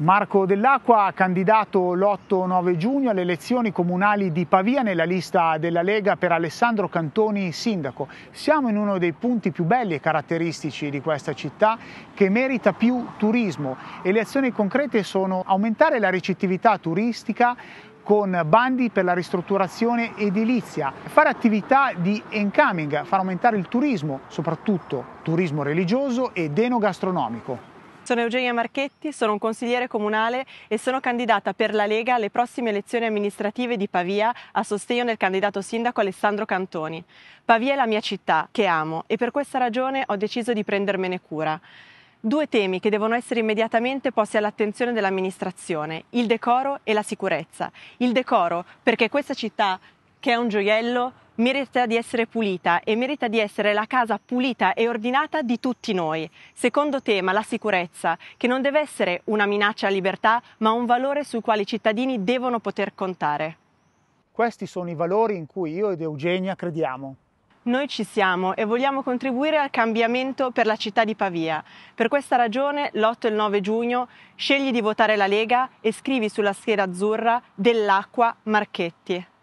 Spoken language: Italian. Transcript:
Marco Dell'Acqua, candidato l'8-9 giugno alle elezioni comunali di Pavia nella lista della Lega per Alessandro Cantoni sindaco. Siamo in uno dei punti più belli e caratteristici di questa città che merita più turismo e le azioni concrete sono aumentare la ricettività turistica, con bandi per la ristrutturazione edilizia, fare attività di encoming, far aumentare il turismo, soprattutto turismo religioso ed enogastronomico. Sono Eugenia Marchetti, sono un consigliere comunale e sono candidata per la Lega alle prossime elezioni amministrative di Pavia a sostegno del candidato sindaco Alessandro Cantoni. Pavia è la mia città, che amo, e per questa ragione ho deciso di prendermene cura. Due temi che devono essere immediatamente posti all'attenzione dell'amministrazione, il decoro e la sicurezza. Il decoro perché questa città che è un gioiello, merita di essere pulita e merita di essere la casa pulita e ordinata di tutti noi. Secondo tema, la sicurezza, che non deve essere una minaccia alla libertà, ma un valore sul quale i cittadini devono poter contare. Questi sono i valori in cui io ed Eugenia crediamo. Noi ci siamo e vogliamo contribuire al cambiamento per la città di Pavia. Per questa ragione, l'8 e il 9 giugno, scegli di votare la Lega e scrivi sulla scheda azzurra dell'acqua Marchetti.